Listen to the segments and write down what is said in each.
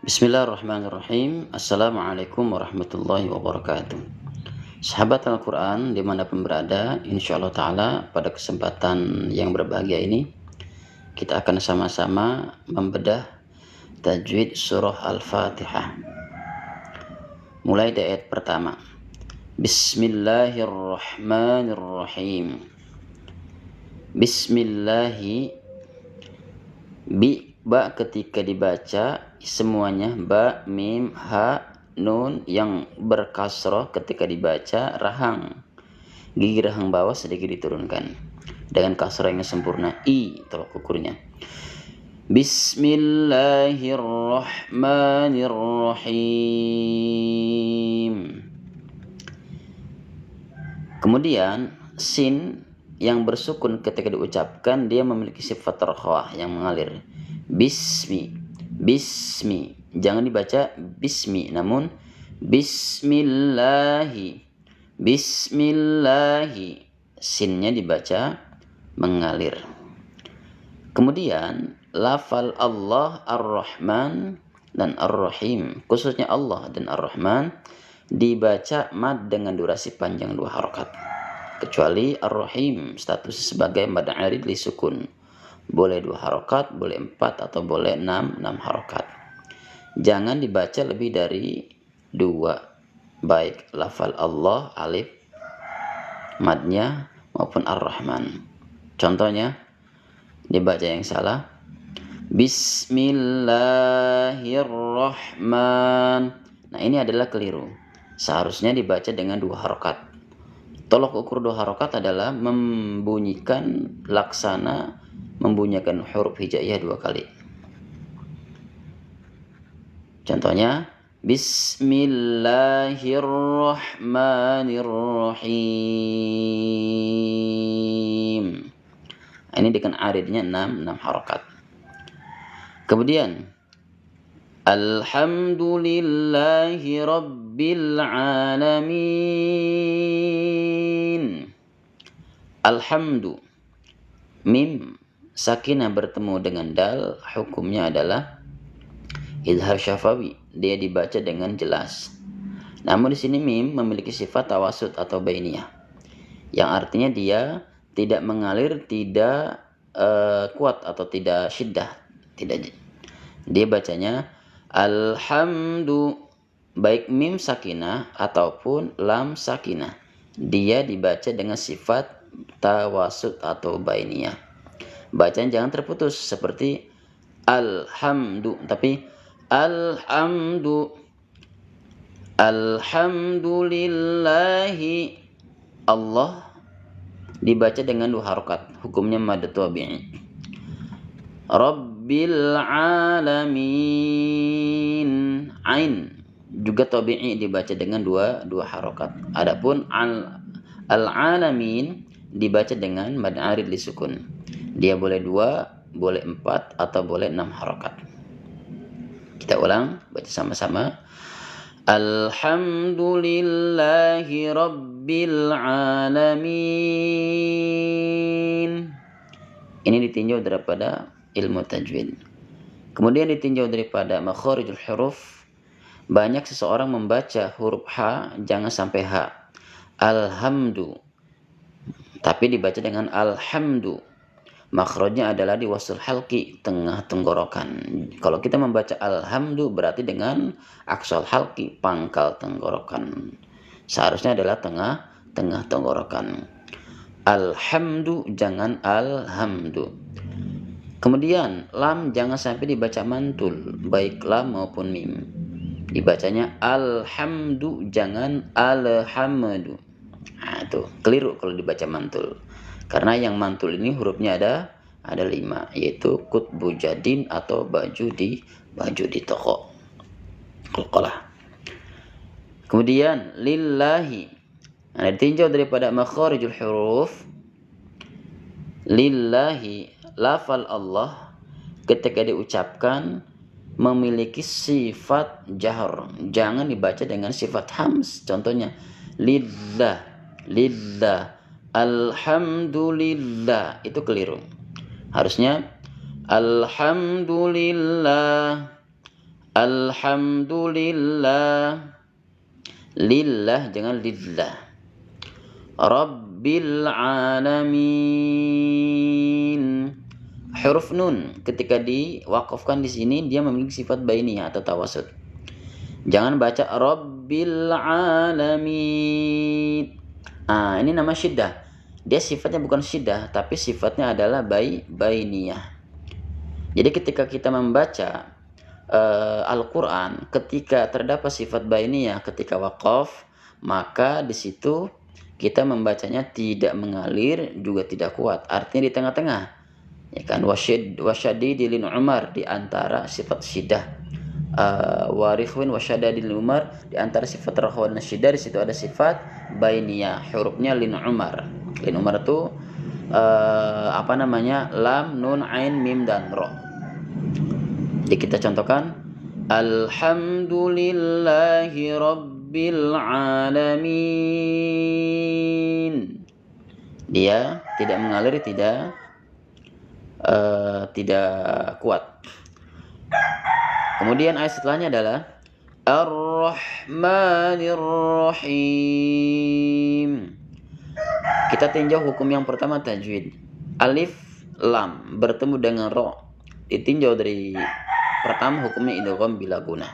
Bismillahirrahmanirrahim Assalamualaikum warahmatullahi wabarakatuh Sahabat Al-Quran pun berada Insya Allah Ta'ala pada kesempatan yang berbahagia ini Kita akan sama-sama membedah Tajwid Surah Al-Fatihah Mulai dari ayat pertama Bismillahirrahmanirrahim Bismillahi Bi Ba ketika dibaca semuanya ba, mim, ha, nun yang berkasroh ketika dibaca rahang. Gigi rahang bawah sedikit diturunkan dengan kasroh yang sempurna i tolak ukurnya. Bismillahirrahmanirrahim. Kemudian sin yang bersukun ketika diucapkan dia memiliki sifat rokhwah yang mengalir bismi bismi jangan dibaca bismi namun bismillahi bismillahi sinnya dibaca mengalir kemudian lafal Allah ar-Rahman dan ar-Rahim khususnya Allah dan ar-Rahman dibaca mad dengan durasi panjang dua harokat kecuali ar-Rahim status sebagai mad li sukun boleh dua harokat, boleh empat, atau boleh enam, enam harokat. Jangan dibaca lebih dari dua. Baik lafal Allah, alif, madnya, maupun ar-Rahman. Contohnya, dibaca yang salah. Bismillahirrahman. Nah ini adalah keliru. Seharusnya dibaca dengan dua harokat. Tolok ukur dua harokat adalah membunyikan laksana, membunyikan huruf hijaiyah dua kali. Contohnya, Bismillahirrahmanirrahim. Ini dengan aridnya 6, 6 harokat. Kemudian, Alhamdulillahi Rabbil rabbil alamin alhamdu mim sakinah bertemu dengan dal hukumnya adalah izhar syafawi dia dibaca dengan jelas namun di sini mim memiliki sifat tawasud atau bainiyah yang artinya dia tidak mengalir tidak uh, kuat atau tidak syiddah tidak dia bacanya Alhamdulillah baik mim sakinah ataupun lam sakinah. Dia dibaca dengan sifat tawasud atau bainiyah. Bacaan jangan terputus seperti alhamdu tapi alhamdu alhamdulillahi Allah dibaca dengan dua harokat hukumnya mad tabi'i Rabbil alamin ain juga tabi'i dibaca dengan dua dua harokat. Adapun al al-alamin dibaca dengan mad arid li sukun. Dia boleh dua, boleh empat, atau boleh enam harokat. Kita ulang, baca sama-sama. Alhamdulillahi Rabbil Alamin. Ini ditinjau daripada ilmu tajwid. Kemudian ditinjau daripada makharijul huruf banyak seseorang membaca huruf H, jangan sampai H. Alhamdu. Tapi dibaca dengan Alhamdu. makronya adalah di wasul halki, tengah tenggorokan. Kalau kita membaca alhamdu berarti dengan aksal halki, pangkal tenggorokan. Seharusnya adalah tengah tengah tenggorokan. Alhamdu jangan alhamdu. Kemudian lam jangan sampai dibaca mantul, baik lam maupun mim dibacanya alhamdu jangan alhamdu nah, itu keliru kalau dibaca mantul karena yang mantul ini hurufnya ada ada lima yaitu kutbu jadin atau baju di baju di toko kalau kemudian lillahi ada nah, tinjau daripada makhorijul huruf lillahi lafal Allah ketika diucapkan memiliki sifat jahar. Jangan dibaca dengan sifat hams. Contohnya lillah, lillah, alhamdulillah itu keliru. Harusnya alhamdulillah, alhamdulillah, lillah jangan lillah. Rabbil alamin huruf nun ketika diwakafkan di sini dia memiliki sifat bainiyah atau tawasud. Jangan baca rabbil alamin. Ah, ini nama syiddah. Dia sifatnya bukan syiddah tapi sifatnya adalah bai bainiyah. Jadi ketika kita membaca uh, Al-Qur'an ketika terdapat sifat bainiyah ketika wakaf maka di situ kita membacanya tidak mengalir juga tidak kuat. Artinya di tengah-tengah ya kan wasyid wasyadid lin Umar di antara sifat sidah uh, ah, warifun wasyadid lin Umar di antara sifat rakhwan sidah di situ ada sifat bainiyah hurufnya lin Umar lin Umar itu uh, apa namanya lam nun ain mim dan ro jadi kita contohkan alhamdulillahi rabbil alamin dia tidak mengalir tidak uh, tidak kuat. Kemudian ayat setelahnya adalah Ar-Rahmanir Rahim. Kita tinjau hukum yang pertama tajwid. Alif lam bertemu dengan ro. Ditinjau dari pertama hukumnya idgham bila guna.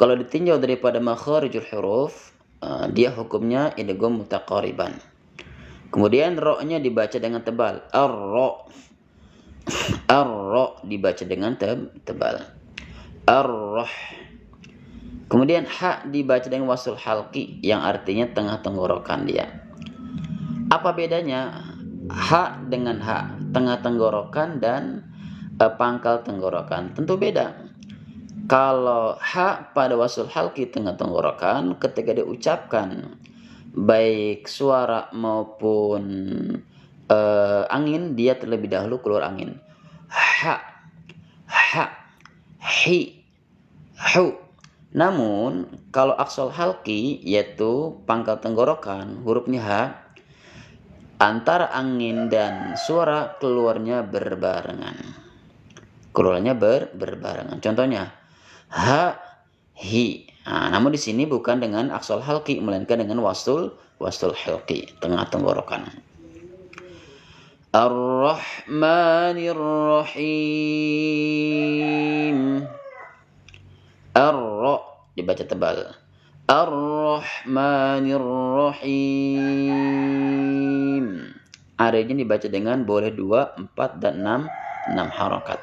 Kalau ditinjau daripada makharijul huruf, uh, dia hukumnya idgham mutaqariban Kemudian roknya dibaca dengan tebal. ar rok ar rok dibaca dengan te tebal. Ar-roh. Kemudian ha dibaca dengan wasul halki yang artinya tengah tenggorokan dia. Apa bedanya ha dengan ha, tengah tenggorokan dan e, pangkal tenggorokan? Tentu beda. Kalau ha pada wasul halki tengah tenggorokan ketika diucapkan baik suara maupun uh, angin dia terlebih dahulu keluar angin ha ha hi hu namun kalau aksol halki yaitu pangkal tenggorokan hurufnya ha antara angin dan suara keluarnya berbarengan keluarnya ber berbarengan contohnya ha hi Nah, namun di sini bukan dengan aksol halki melainkan dengan wasul wasul halki tengah tenggorokan. Ar-Rahmanir-Rahim. Ar-Ra dibaca tebal. Ar-Rahmanir-Rahim. Adanya dibaca dengan boleh 2, 4 dan 6 6 harokat.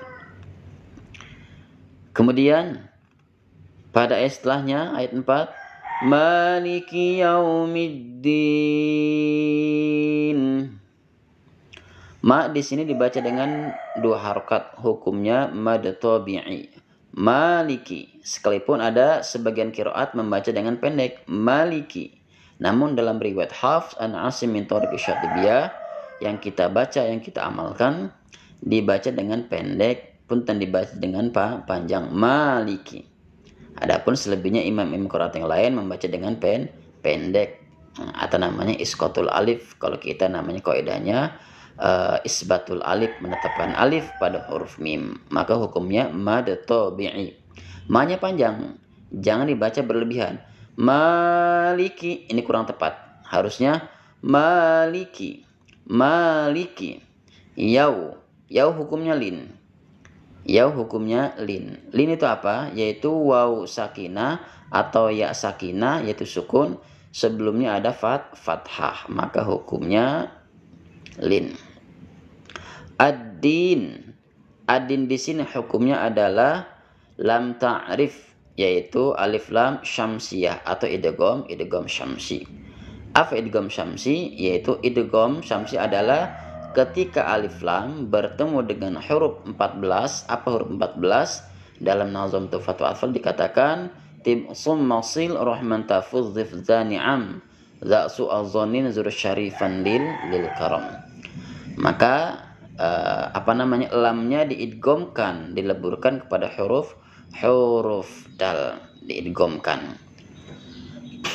Kemudian pada ayat setelahnya ayat 4 Maliki yaumiddin Ma di sini dibaca dengan dua harokat hukumnya mad tabi'i. Maliki sekalipun ada sebagian kiraat membaca dengan pendek Maliki. Namun dalam riwayat Hafs an Asim min Tariq Syatibiyah yang kita baca yang kita amalkan dibaca dengan pendek pun dan dibaca dengan pa, panjang Maliki. Adapun selebihnya imam-imam Qur'an yang lain membaca dengan pen pendek nah, atau namanya iskotul alif. Kalau kita namanya kaidahnya uh, isbatul alif menetapkan alif pada huruf mim, maka hukumnya mad tabi'i. ma panjang, jangan dibaca berlebihan. Maliki ini kurang tepat. Harusnya maliki. Maliki. Yau. Yau hukumnya lin ya hukumnya lin. Lin itu apa? Yaitu waw sakina atau ya sakina yaitu sukun. Sebelumnya ada fat fathah. Maka hukumnya lin. adin adin ad adin di sini hukumnya adalah lam ta'rif yaitu alif lam syamsiyah atau idgham idgham syamsi. Apa idgham syamsi? Yaitu idgham syamsi adalah ketika alif lam bertemu dengan huruf 14 apa huruf 14 dalam nazam tufatul atfal dikatakan tim masil rahman tafuz am za azonin zur syarifan lil lil karam maka uh, apa namanya lamnya diidgomkan dileburkan kepada huruf huruf dal diidgomkan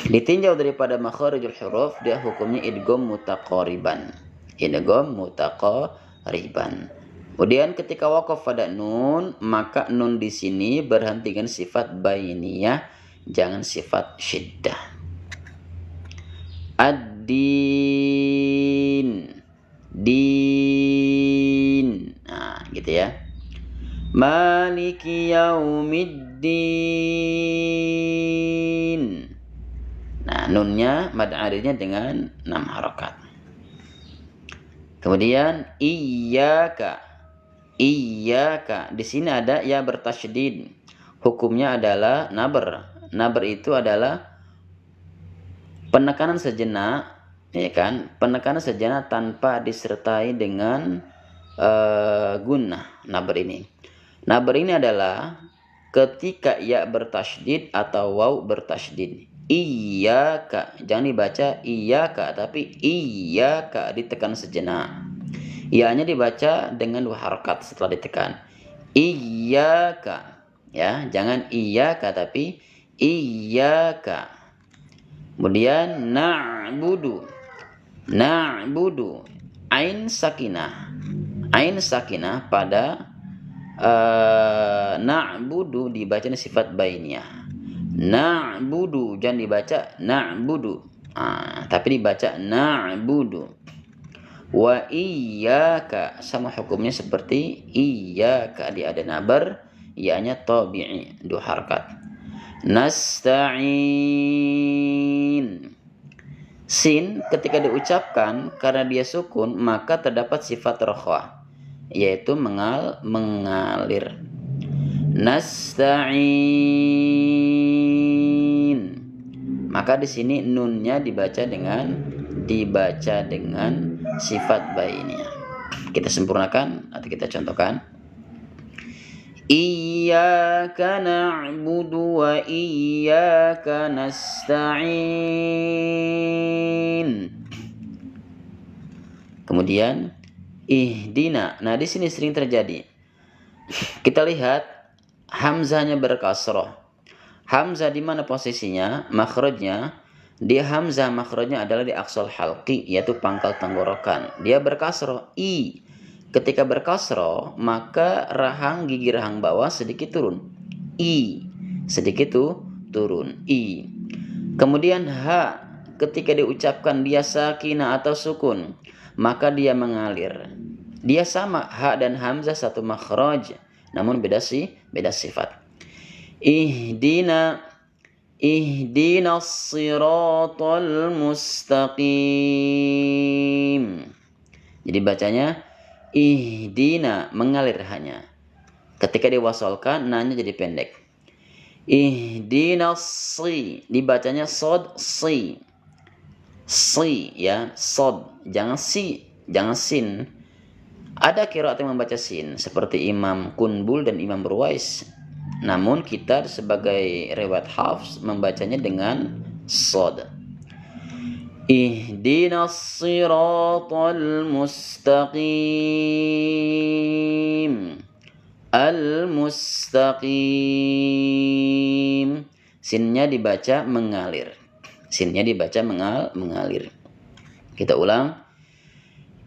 ditinjau daripada makhorijul huruf dia hukumnya idgom mutaqariban idgham riban. Kemudian ketika wakaf pada nun, maka nun di sini berhentikan dengan sifat bainiyah, jangan sifat syiddah. Ad-din. Nah, gitu ya. Maliki yaumiddin. Nah, nunnya mad dengan 6 harokat. Kemudian iyyaka. Iyyaka. Di sini ada ya bertasydid. Hukumnya adalah nabr. Nabr itu adalah penekanan sejenak, ya kan? Penekanan sejenak tanpa disertai dengan uh, eh, guna nabr ini. Nabr ini adalah ketika ya bertasydid atau waw bertasydid. Iyaka. Jangan dibaca iyaka tapi iyaka ditekan sejenak. Ianya dibaca dengan dua harokat setelah ditekan. Iyaka. Ya, jangan iyaka tapi iyaka. Kemudian na'budu. Na'budu. Ain sakinah. Ain sakinah pada uh, na'budu dibaca sifat bainiyah Na'budu. Jangan dibaca na'budu. Ah, tapi dibaca na'budu. Wa iyyaka sama hukumnya seperti iyyaka di ada nabar, ianya tabi'i, dua harkat. Nasta'in. Sin ketika diucapkan karena dia sukun maka terdapat sifat rokhah, yaitu mengal mengalir. Nasta'in maka di sini nunnya dibaca dengan dibaca dengan sifat bainiyah. Kita sempurnakan atau kita contohkan. Iyyaka na'budu wa iyyaka nasta'in. Kemudian ihdina. Nah, di sini sering terjadi. Kita lihat hamzahnya berkasroh Hamzah di mana posisinya? Makhrajnya di Hamzah makhrajnya adalah di aksol halqi yaitu pangkal tenggorokan. Dia berkasro i. Ketika berkasro maka rahang gigi rahang bawah sedikit turun. I sedikit tuh turun i. Kemudian h ketika diucapkan dia sakinah atau sukun maka dia mengalir. Dia sama h dan hamzah satu makhraj namun beda sih beda sifat ihdina ihdina siratal mustaqim jadi bacanya ihdina mengalir hanya ketika diwasolkan nanya jadi pendek ihdina si dibacanya sod si si ya sod jangan si jangan sin ada kira-kira yang membaca sin seperti Imam Kunbul dan Imam Ruwais namun kita sebagai riwayat Hafs membacanya dengan sod. Ihdinas siratal mustaqim. Al-mustaqim. Sinnya dibaca mengalir. Sinnya dibaca mengal mengalir. Kita ulang.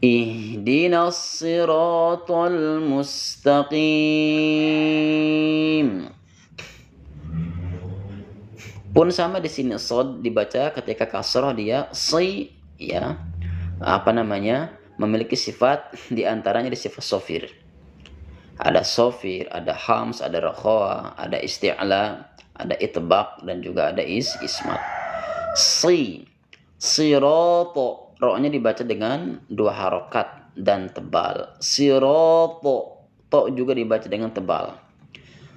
Ihdinas siratal mustaqim. Pun sama di sini sod dibaca ketika kasroh dia si ya apa namanya memiliki sifat diantaranya di sifat sofir. Ada sofir, ada hams, ada rakhoa, ada isti'ala, ada itbaq dan juga ada is ismat. Si siroto rohnya dibaca dengan dua harokat dan tebal. Siroto to juga dibaca dengan tebal.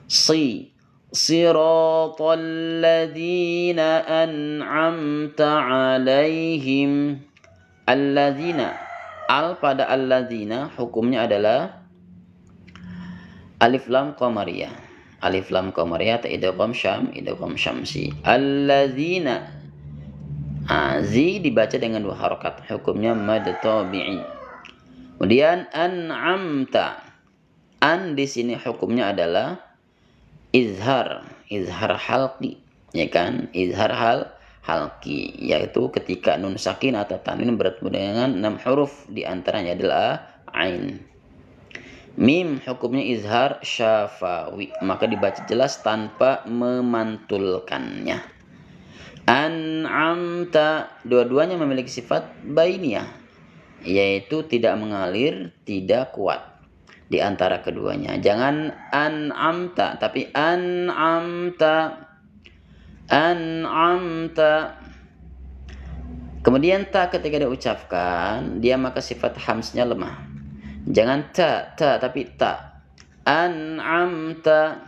Si صراط الذين أنعمت عليهم الذين al pada alladzina hukumnya adalah alif lam qamariyah alif lam qamariyah atau idgham syam idgham syamsi alladzina azi dibaca dengan dua harokat hukumnya mad tabi'i kemudian an'amta an di sini hukumnya adalah izhar izhar halki ya kan izhar hal halki yaitu ketika nun sakin atau tanwin bertemu dengan enam huruf di antaranya adalah ain mim hukumnya izhar syafawi maka dibaca jelas tanpa memantulkannya an'amta dua-duanya memiliki sifat bainiyah yaitu tidak mengalir tidak kuat di antara keduanya. Jangan an'amta tapi an'amta an'amta Kemudian ta ketika diucapkan dia maka sifat hamsnya lemah. Jangan ta ta tapi ta an'amta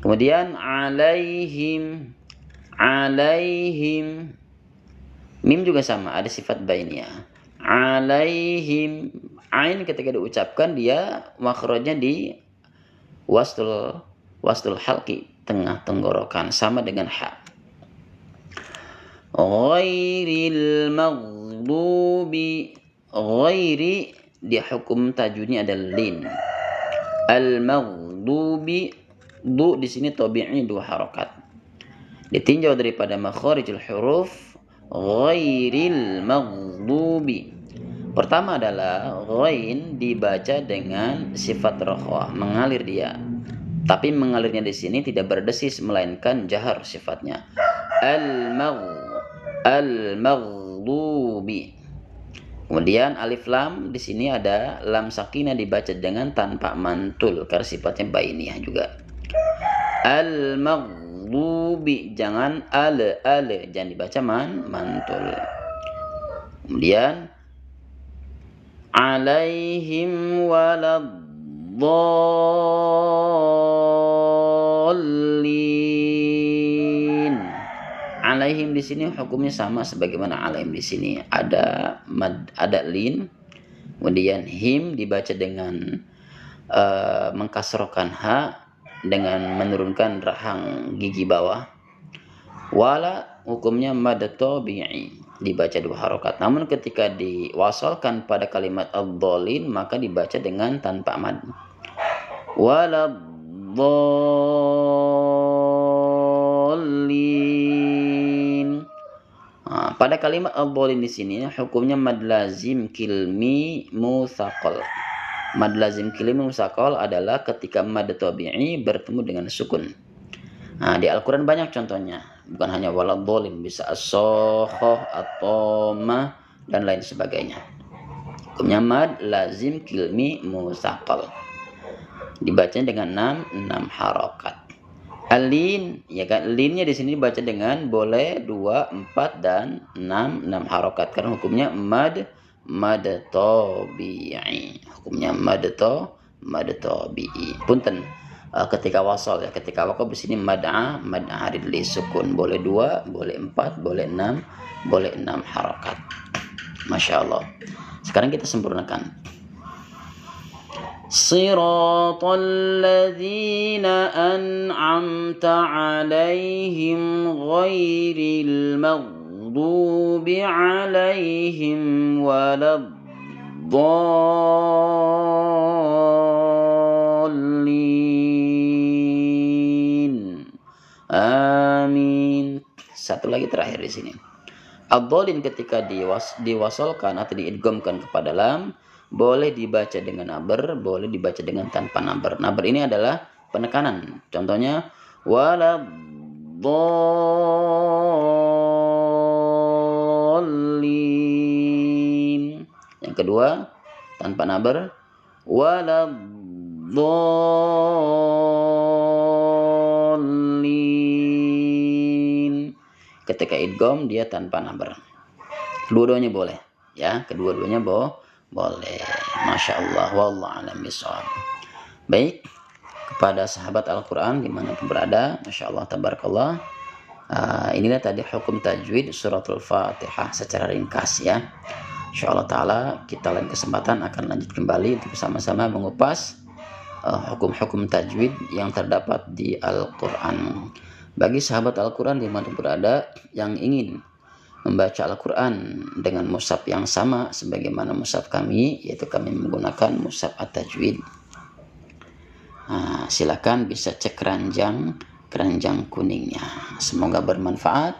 Kemudian alaihim alaihim mim juga sama ada sifat bainiyah. Alaihim ain ketika diucapkan dia makronya di wastul wastul halki tengah tenggorokan sama dengan ha ghairil maghdubi ghairi dia hukum tajunya ada lin al maghdubi du di sini tabi'i dua harokat ditinjau daripada makharijul huruf ghairil maghdubi Pertama adalah Ghoin dibaca dengan sifat rokhwah, mengalir dia. Tapi mengalirnya di sini tidak berdesis melainkan jahar sifatnya. Al -magh, al maghlubi. Kemudian alif lam di sini ada lam sakinah dibaca dengan tanpa mantul karena sifatnya bainiyah juga. Al maghlubi jangan ale ale jangan dibaca man mantul. Kemudian alaihim waladzallin. alaihim di sini hukumnya sama sebagaimana alaihim di sini ada mad, ada lin kemudian him dibaca dengan uh, eh, mengkasrokan ha dengan menurunkan rahang gigi bawah wala hukumnya mad tabi'i dibaca dua harokat. Namun ketika diwasalkan pada kalimat ad-dhalin maka dibaca dengan tanpa mad. Waladhalin. Nah, pada kalimat abolin di sini hukumnya mad lazim kilmi musakol. Mad lazim kilmi musakol adalah ketika mad tabi'i bertemu dengan sukun. Nah, di Al-Qur'an banyak contohnya bukan hanya walad dolim bisa asohoh atoma dan lain sebagainya hukumnya mad lazim kilmi musakal dibaca dengan 6 6 harokat alin ya kan linnya di sini dibaca dengan boleh 2 4 dan 6 6 harokat karena hukumnya mad mad tobi. hukumnya mad to mad tobi. punten uh, ketika wasal ya ketika wakaf di sini mad'a mad'a li sukun boleh dua boleh empat boleh enam boleh enam harokat masya Allah sekarang kita sempurnakan صراط الذين أنعمت عليهم غير المغضوب عليهم ولا الضالين Amin. Satu lagi terakhir di sini. Abdolin ketika diwas, diwasolkan atau diidgomkan kepada lam boleh dibaca dengan naber, boleh dibaca dengan tanpa naber. Naber ini adalah penekanan. Contohnya wala dolin. Yang kedua tanpa naber wala Ketika idgom dia tanpa nabar. dua duanya boleh, ya. Kedua-duanya bo boleh. Masya Allah, wallah alam Baik, kepada sahabat Al-Quran dimanapun berada, Masya Allah, tabarakallah. Uh, inilah tadi hukum tajwid suratul fatihah secara ringkas ya. Insya Allah Ta'ala kita lain kesempatan akan lanjut kembali untuk bersama-sama mengupas Eh, hukum-hukum uh, tajwid yang terdapat di Al-Quran. Bagi sahabat Al-Quran dimanapun berada yang ingin membaca Al-Quran dengan musab yang sama sebagaimana musab kami, yaitu kami menggunakan musab At-Tajwid. Nah, silakan bisa cek keranjang keranjang kuningnya. Semoga bermanfaat.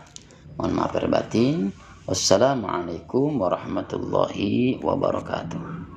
Mohon maaf berbatin. Wassalamualaikum warahmatullahi wabarakatuh.